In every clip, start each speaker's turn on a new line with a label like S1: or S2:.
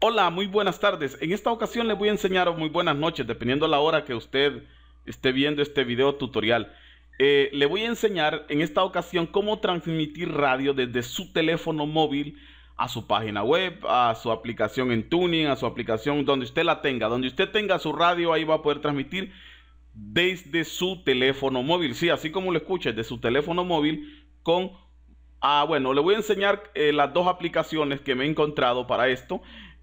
S1: Hola, muy buenas tardes. En esta ocasión les voy a enseñar, muy buenas noches, dependiendo la hora que usted esté viendo este video tutorial. Eh, le voy a enseñar en esta ocasión cómo transmitir radio desde su teléfono móvil a su página web, a su aplicación en tuning, a su aplicación donde usted la tenga. Donde usted tenga su radio, ahí va a poder transmitir desde su teléfono móvil. Sí, así como lo escuches de su teléfono móvil con... Ah, bueno, le voy a enseñar eh, las dos aplicaciones que me he encontrado para esto.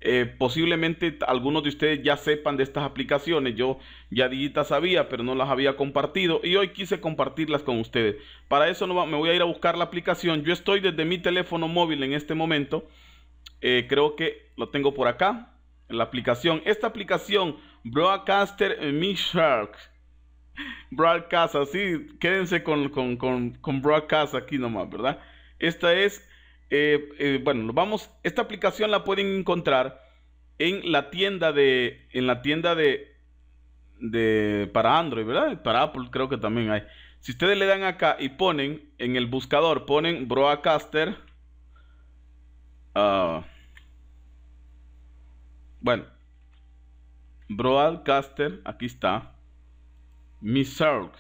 S1: Eh, posiblemente algunos de ustedes ya sepan de estas aplicaciones. Yo ya digita sabía, pero no las había compartido y hoy quise compartirlas con ustedes. Para eso no me voy a ir a buscar la aplicación. Yo estoy desde mi teléfono móvil en este momento. Eh, creo que lo tengo por acá. La aplicación. Esta aplicación, Broadcaster Mi Shark. Broadcast, así. Quédense con, con, con, con Broadcast aquí nomás, ¿verdad? Esta es eh, eh, bueno, vamos, esta aplicación la pueden encontrar en la tienda de, en la tienda de, para Android, ¿verdad? Para Apple creo que también hay. Si ustedes le dan acá y ponen en el buscador, ponen Broadcaster, ah, bueno, Broadcaster, aquí está, Miserg.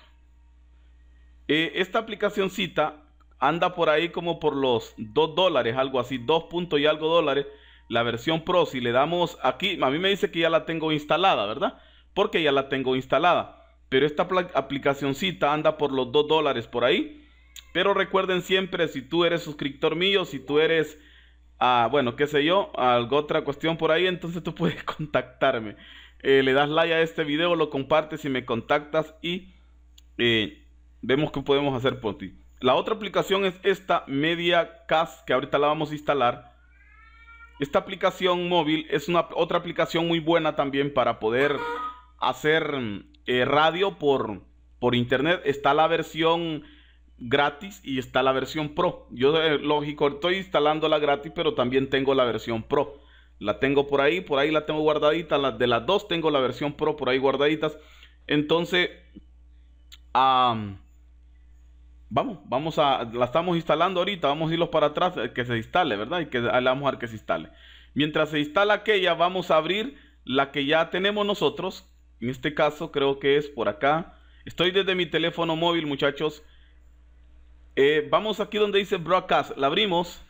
S1: Eh, esta cita anda por ahí como por los 2 dólares, algo así, 2 puntos y algo dólares. La versión Pro, si le damos aquí, a mí me dice que ya la tengo instalada, ¿verdad? Porque ya la tengo instalada. Pero esta aplicacioncita anda por los 2 dólares por ahí. Pero recuerden siempre, si tú eres suscriptor mío, si tú eres, ah, bueno, qué sé yo, alguna otra cuestión por ahí, entonces tú puedes contactarme. Eh, le das like a este video, lo compartes y me contactas y eh, vemos qué podemos hacer por ti. La otra aplicación es esta MediaCast que ahorita la vamos a instalar. Esta aplicación móvil es una, otra aplicación muy buena también para poder hacer eh, radio por, por internet. Está la versión gratis y está la versión pro. Yo, eh, lógico, estoy instalando la gratis, pero también tengo la versión pro. La tengo por ahí, por ahí la tengo guardadita. de las dos tengo la versión pro por ahí guardaditas. Entonces, um, Vamos, vamos a, la estamos instalando ahorita, vamos a irlos para atrás, eh, que se instale, ¿verdad? Y que le vamos a ver que se instale. Mientras se instala aquella, vamos a abrir la que ya tenemos nosotros. En este caso creo que es por acá. Estoy desde mi teléfono móvil, muchachos. Eh, vamos aquí donde dice Broadcast, la abrimos.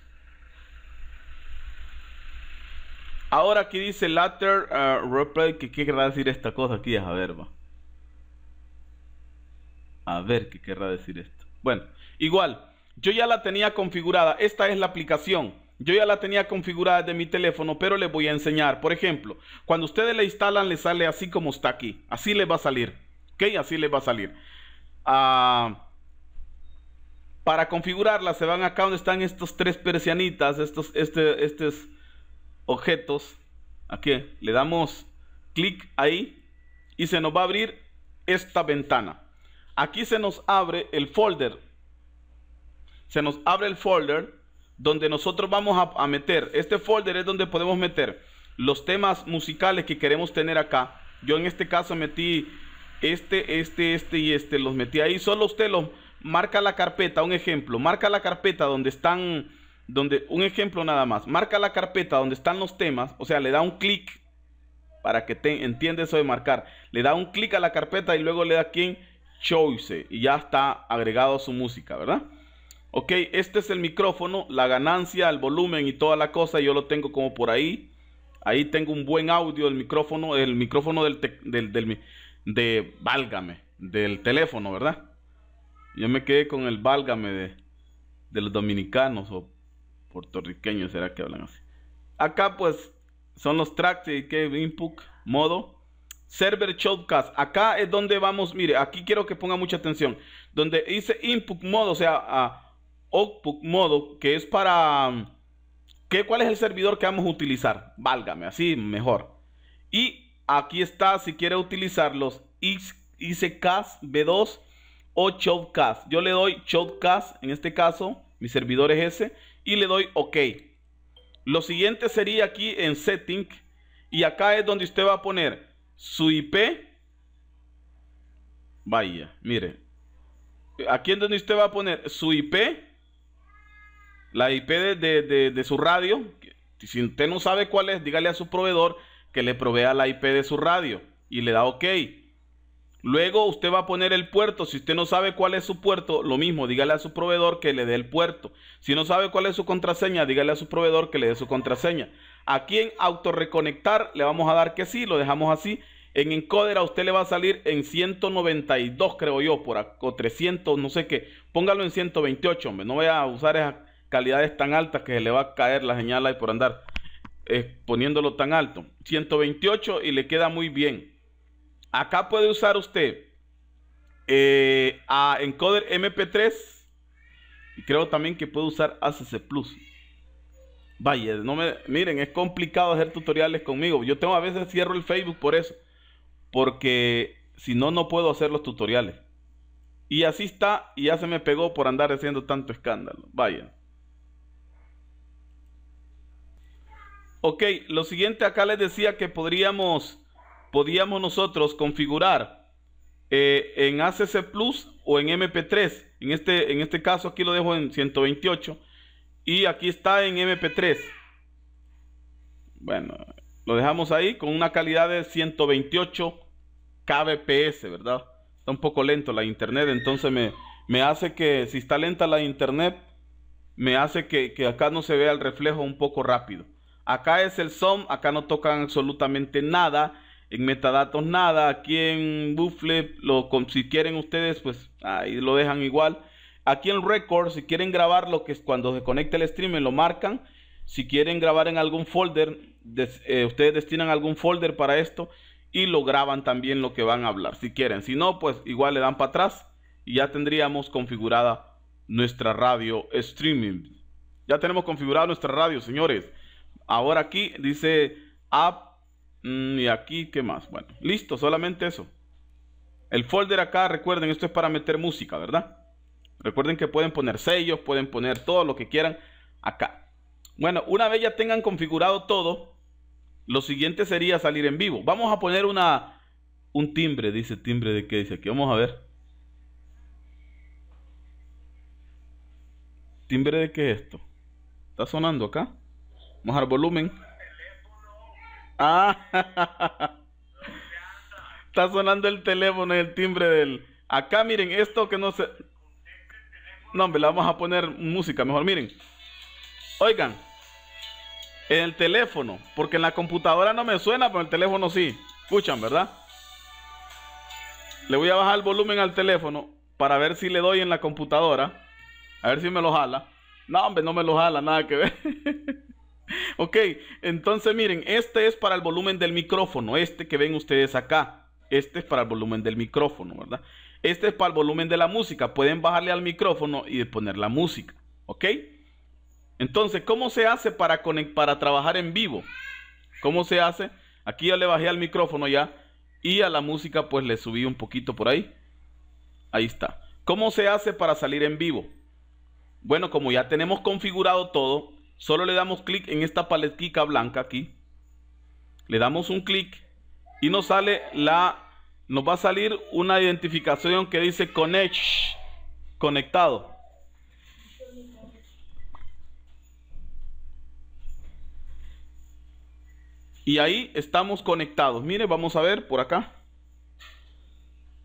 S1: Ahora aquí dice Later eh, Replay, qué querrá decir esta cosa aquí, a ver, va. A ver qué querrá decir esto. Bueno, igual, yo ya la tenía configurada. Esta es la aplicación. Yo ya la tenía configurada de mi teléfono, pero les voy a enseñar. Por ejemplo, cuando ustedes la instalan, le sale así como está aquí. Así les va a salir. ¿Ok? Así les va a salir. Ah, para configurarla, se van acá donde están estos tres persianitas, estos, este, estos objetos. Aquí le damos clic ahí y se nos va a abrir esta ventana. Aquí se nos abre el folder. Se nos abre el folder donde nosotros vamos a, meter. Este folder es donde podemos meter los temas musicales que queremos tener acá. Yo en este caso metí este, este, este y este. Los metí ahí. Solo usted los marca la carpeta. Un ejemplo. Marca la carpeta donde están. Donde, un ejemplo nada más. Marca la carpeta donde están los temas. O sea, le da un clic. Para que te entienda eso de marcar. Le da un clic a la carpeta y luego le da aquí y ya está agregado su música, ¿verdad? Ok, este es el micrófono, la ganancia, el volumen y toda la cosa, yo lo tengo como por ahí. Ahí tengo un buen audio del micrófono, el micrófono del, de, válgame, del teléfono, ¿verdad? Yo me quedé con el válgame de, de los dominicanos o puertorriqueños, será que hablan así. Acá pues son los tracks de que input, modo, Server Showcast Acá es donde vamos, mire, aquí quiero que ponga mucha atención. Donde dice input modo, o sea, output modo, que es para... Mm, ¿qué, ¿Cuál es el servidor que vamos a utilizar? Válgame, así mejor. Y aquí está, si quiere utilizarlos, ICCAS V2 o Showcast Yo le doy Showcast en este caso, mi servidor es ese, y le doy OK. Lo siguiente sería aquí en Setting, y acá es donde usted va a poner su IP. Vaya, mire. Aquí en donde usted va a poner su IP, la IP de, de, su radio. Si usted no sabe cuál es, dígale a su proveedor que le provea la IP de su radio y le da OK. Luego usted va a poner el puerto. Si usted no sabe cuál es su puerto, lo mismo, dígale a su proveedor que le dé el puerto. Si no sabe cuál es su contraseña, dígale a su proveedor que le dé su contraseña. Aquí en autorreconectar le vamos a dar que sí, lo dejamos así. En encoder a usted le va a salir en 192, creo yo, por o 300, no sé qué. Póngalo en 128, hombre. No voy a usar esas calidades tan altas que se le va a caer la señal ahí por andar eh, poniéndolo tan alto. 128 y le queda muy bien. Acá puede usar usted eh, a encoder MP3 y creo también que puede usar ACC Plus. Vaya, no me, miren, es complicado hacer tutoriales conmigo. Yo tengo a veces cierro el Facebook por eso. Porque si no, no puedo hacer los tutoriales. Y así está, y ya se me pegó por andar haciendo tanto escándalo. Vaya. Ok, lo siguiente acá les decía que podríamos, podíamos nosotros configurar eh, en ACC Plus o en MP3. En este, en este caso aquí lo dejo en 128 y aquí está en MP3. Bueno, lo dejamos ahí con una calidad de 128 kbps, ¿verdad? Está un poco lento la internet, entonces me, me hace que, si está lenta la internet, me hace que, acá no se vea el reflejo un poco rápido. Acá es el SOM, acá no tocan absolutamente nada, en metadatos nada, aquí en Buffle, lo, si quieren ustedes, pues ahí lo dejan igual. Aquí en Record, si quieren grabar lo que es cuando se conecta el streaming, lo marcan. Si quieren grabar en algún folder, eh, ustedes destinan algún folder para esto y lo graban también lo que van a hablar, si quieren. Si no, pues igual le dan para atrás y ya tendríamos configurada nuestra radio streaming. Ya tenemos configurada nuestra radio, señores. Ahora aquí dice app mm, y aquí, ¿qué más? Bueno, listo, solamente eso. El folder acá, recuerden, esto es para meter música, ¿verdad? Recuerden que pueden poner sellos, pueden poner todo lo que quieran acá. Bueno, una vez ya tengan configurado todo, lo siguiente sería salir en vivo. Vamos a poner una un timbre, dice timbre de qué dice aquí. Vamos a ver. ¿Timbre de qué es esto? ¿Está sonando acá? Vamos al volumen. Ah, está sonando el teléfono y el timbre del... Acá miren, esto que no se... No, hombre, le vamos a poner música, mejor miren. Oigan, en el teléfono, porque en la computadora no me suena, pero en el teléfono sí. Escuchan, ¿verdad? Le voy a bajar el volumen al teléfono para ver si le doy en la computadora. A ver si me lo jala. No, hombre, no me lo jala, nada que ver. ok, entonces miren, este es para el volumen del micrófono, este que ven ustedes acá. Este es para el volumen del micrófono, ¿verdad? Este es para el volumen de la música. Pueden bajarle al micrófono y poner la música. ¿Ok? Entonces, ¿cómo se hace para, para trabajar en vivo? ¿Cómo se hace? Aquí ya le bajé al micrófono ya. Y a la música pues le subí un poquito por ahí. Ahí está. ¿Cómo se hace para salir en vivo? Bueno, como ya tenemos configurado todo, solo le damos clic en esta paletica blanca aquí. Le damos un clic y nos sale la nos va a salir una identificación que dice connect, conectado. Y ahí estamos conectados. Mire, vamos a ver por acá.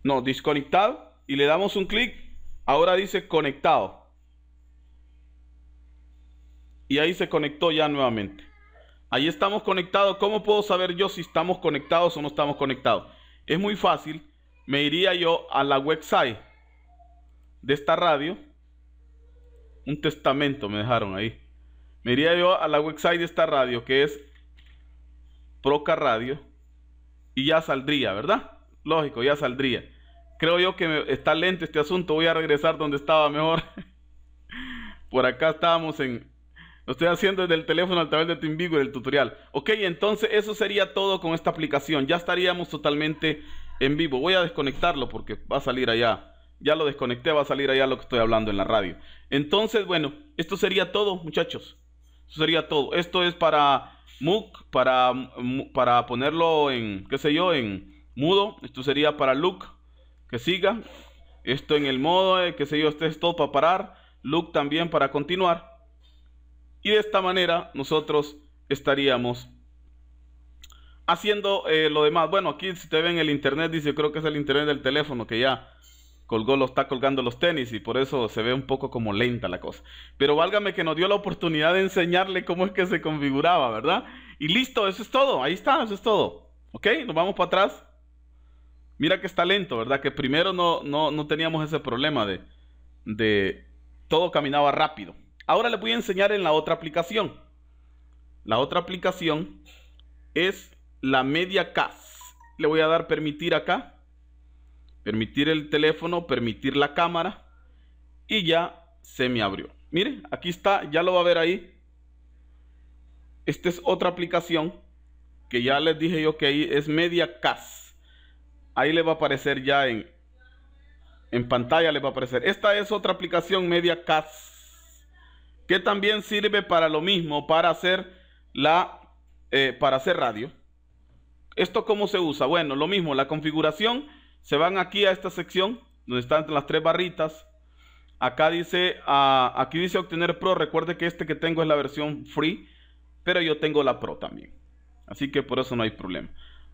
S1: No, desconectado. Y le damos un clic. Ahora dice conectado. Y ahí se conectó ya nuevamente. Ahí estamos conectados. ¿Cómo puedo saber yo si estamos conectados o no estamos conectados? Es muy fácil. Me iría yo a la website de esta radio. Un testamento me dejaron ahí. Me iría yo a la website de esta radio que es Proca Radio. Y ya saldría, ¿verdad? Lógico, ya saldría. Creo yo que está lento este asunto. Voy a regresar donde estaba mejor. Por acá estábamos en, lo estoy haciendo desde el teléfono a través de TeamViewer el tutorial. Ok, entonces eso sería todo con esta aplicación. Ya estaríamos totalmente en vivo. Voy a desconectarlo porque va a salir allá. Ya lo desconecté, va a salir allá lo que estoy hablando en la radio. Entonces, bueno, esto sería todo, muchachos. Esto sería todo. Esto es para MOOC, para, mm, para ponerlo en, qué sé yo, en mudo. Esto sería para Look, que siga. Esto en el modo, eh, qué sé yo, este es todo para parar. Look también para continuar. Y de esta manera nosotros estaríamos haciendo eh, lo demás. Bueno, aquí si te ven el internet, dice, creo que es el internet del teléfono que ya colgó, lo está colgando los tenis y por eso se ve un poco como lenta la cosa. Pero válgame que nos dio la oportunidad de enseñarle cómo es que se configuraba, ¿verdad? Y listo, eso es todo, ahí está, eso es todo. ¿Ok? Nos vamos para atrás. Mira que está lento, ¿verdad? Que primero no, no, no teníamos ese problema de, de todo caminaba rápido. Ahora les voy a enseñar en la otra aplicación. La otra aplicación es la media cas. Le voy a dar permitir acá. Permitir el teléfono, permitir la cámara. Y ya se me abrió. Mire, aquí está, ya lo va a ver ahí. Esta es otra aplicación que ya les dije yo que ahí es media cas. Ahí le va a aparecer ya en, en pantalla, le va a aparecer. Esta es otra aplicación media cas que también sirve para lo mismo, para hacer, la, eh, para hacer radio. ¿Esto cómo se usa? Bueno, lo mismo, la configuración, se van aquí a esta sección, donde están las tres barritas. Acá dice, ah, aquí dice obtener Pro, recuerde que este que tengo es la versión free, pero yo tengo la Pro también. Así que por eso no hay problema.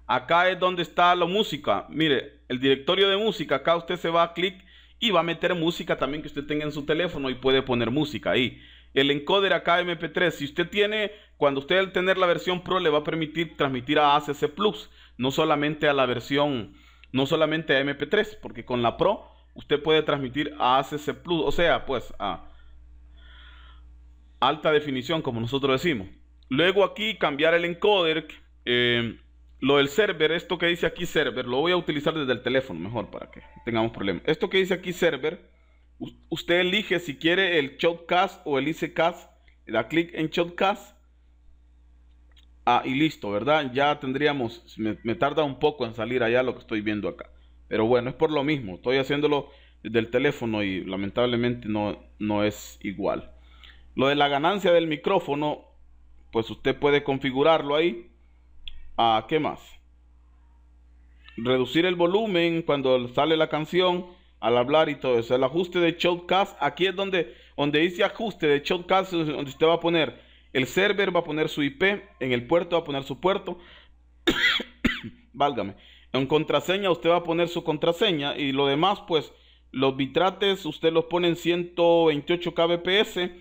S1: Acá es donde está la música. Mire, el directorio de música. Acá usted se va a clic y va a meter música también que usted tenga en su teléfono y puede poner música ahí el encoder acá MP3. Si usted tiene, cuando usted al tener la versión Pro le va a permitir transmitir a ACC Plus, no solamente a la versión, no solamente a MP3, porque con la Pro usted puede transmitir a ACC Plus, o sea, pues a alta definición, como nosotros decimos. Luego aquí cambiar el encoder. Eh, lo del server, esto que dice aquí server, lo voy a utilizar desde el teléfono mejor para que tengamos problemas. Esto que dice aquí server, Usted elige si quiere el shotcast o el ICCast. da clic en shotcast. Ah, y listo, ¿verdad? Ya tendríamos, me, tarda un poco en salir allá lo que estoy viendo acá. Pero bueno, es por lo mismo. Estoy haciéndolo desde el teléfono y lamentablemente no, no es igual. Lo de la ganancia del micrófono, pues usted puede configurarlo ahí. Ah, ¿Qué más? Reducir el volumen cuando sale la canción al hablar y todo eso. El ajuste de Showcast. aquí es donde, donde dice ajuste de Showcast. donde usted va a poner el server, va a poner su IP, en el puerto va a poner su puerto. Válgame. En contraseña usted va a poner su contraseña y lo demás, pues los bitrates usted los pone en 128 kbps. de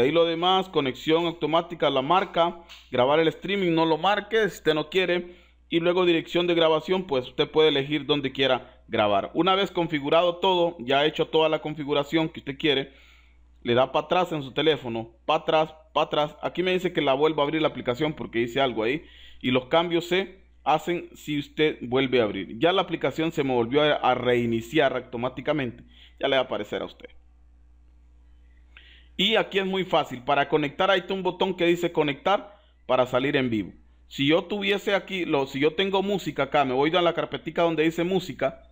S1: ahí lo demás, conexión automática la marca, grabar el streaming no lo marque si usted no quiere. Y luego dirección de grabación, pues usted puede elegir donde quiera grabar. Una vez configurado todo, ya hecho toda la configuración que usted quiere, le da para atrás en su teléfono, para atrás, para atrás. Aquí me dice que la vuelva a abrir la aplicación porque dice algo ahí. Y los cambios se hacen si usted vuelve a abrir. Ya la aplicación se me volvió a reiniciar automáticamente. Ya le va a aparecer a usted. Y aquí es muy fácil. Para conectar hay un botón que dice conectar para salir en vivo. Si yo tuviese aquí, lo, si yo tengo música acá, me voy a la carpetica donde dice música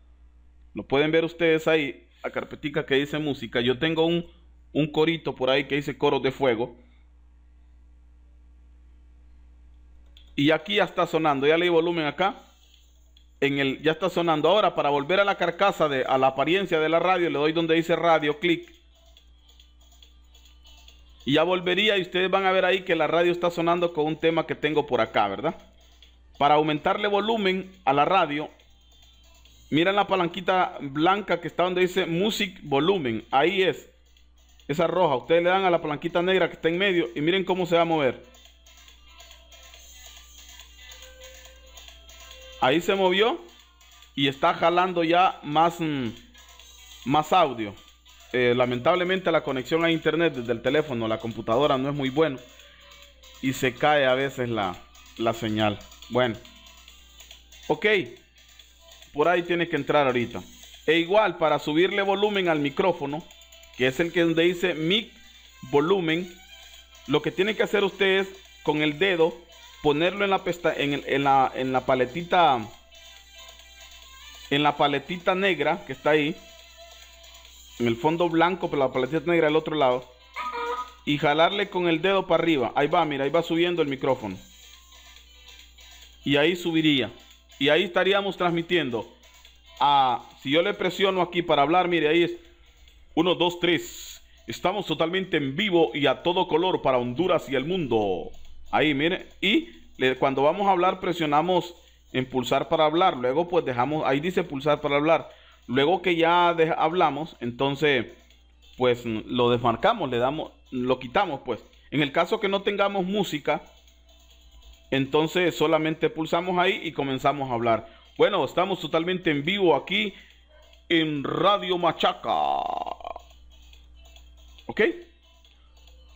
S1: lo pueden ver ustedes ahí, la carpetica que dice música. Yo tengo un, un corito por ahí que dice coro de fuego. Y aquí ya está sonando, ya le volumen acá. En el, ya está sonando. Ahora, para volver a la carcasa, de, a la apariencia de la radio, le doy donde dice radio, clic. Y ya volvería y ustedes van a ver ahí que la radio está sonando con un tema que tengo por acá, ¿verdad? Para aumentarle volumen a la radio, Miren la palanquita blanca que está donde dice Music Volumen. Ahí es. Esa roja. Ustedes le dan a la palanquita negra que está en medio y miren cómo se va a mover. Ahí se movió y está jalando ya más, mm, más audio. Eh, lamentablemente la conexión a internet desde el teléfono, la computadora no es muy bueno. Y se cae a veces la, la señal. Bueno. Ok. Por ahí tiene que entrar ahorita. E igual para subirle volumen al micrófono, que es el que donde dice mic volumen, lo que tiene que hacer usted es con el dedo ponerlo en la, pesta en, la, en la paletita en la paletita negra que está ahí, en el fondo blanco, pero la paletita negra del otro lado, y jalarle con el dedo para arriba. Ahí va, mira, ahí va subiendo el micrófono. Y ahí subiría. Y ahí estaríamos transmitiendo a, ah, si yo le presiono aquí para hablar, mire, ahí es 1, 2, 3. Estamos totalmente en vivo y a todo color para Honduras y el mundo. Ahí, mire. Y cuando vamos a hablar, presionamos en pulsar para hablar. Luego, pues dejamos, ahí dice pulsar para hablar. Luego que ya hablamos, entonces, pues lo desmarcamos, le damos, lo quitamos, pues. En el caso que no tengamos música, entonces solamente pulsamos ahí y comenzamos a hablar. Bueno, estamos totalmente en vivo aquí en Radio Machaca. ¿Ok?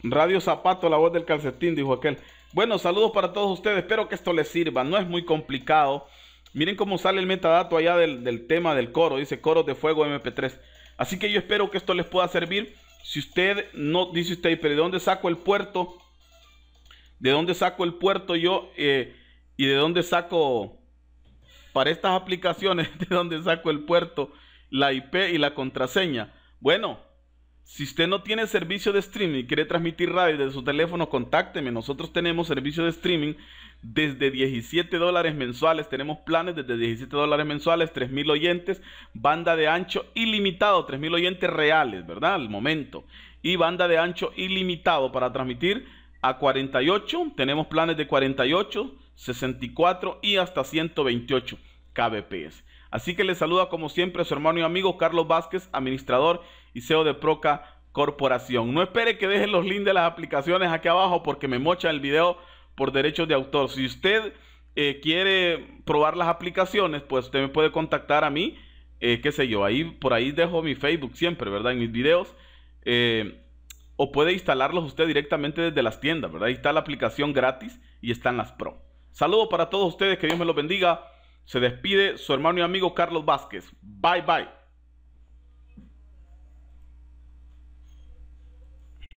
S1: Radio Zapato, la voz del calcetín, dijo aquel. Bueno, saludos para todos ustedes. Espero que esto les sirva. No es muy complicado. Miren cómo sale el metadato allá del, tema del coro. Dice coro de fuego MP3. Así que yo espero que esto les pueda servir. Si usted no dice usted, pero ¿de dónde saco el puerto? ¿De dónde saco el puerto yo? Eh, ¿Y de dónde saco, para estas aplicaciones, de dónde saco el puerto, la IP y la contraseña? Bueno, si usted no tiene servicio de streaming y quiere transmitir radio desde su teléfono, contácteme. Nosotros tenemos servicio de streaming desde 17 dólares mensuales. Tenemos planes desde 17 dólares mensuales, 3.000 oyentes, banda de ancho ilimitado, 3.000 oyentes reales, ¿verdad? Al momento. Y banda de ancho ilimitado para transmitir a 48. Tenemos planes de 48, 64 y hasta 128 kbps. Así que les saluda como siempre su hermano y amigo Carlos Vázquez, administrador y CEO de Proca Corporación. No espere que dejen los links de las aplicaciones aquí abajo porque me mocha el video por derechos de autor. Si usted eh, quiere probar las aplicaciones, pues usted me puede contactar a mí, eh, qué sé yo, ahí por ahí dejo mi Facebook siempre, ¿verdad? En mis videos. Eh, o puede instalarlos usted directamente desde las tiendas, ¿verdad? Ahí está la aplicación gratis y están las Pro. Saludo para todos ustedes, que Dios me los bendiga. Se despide su hermano y amigo Carlos Vázquez. Bye bye.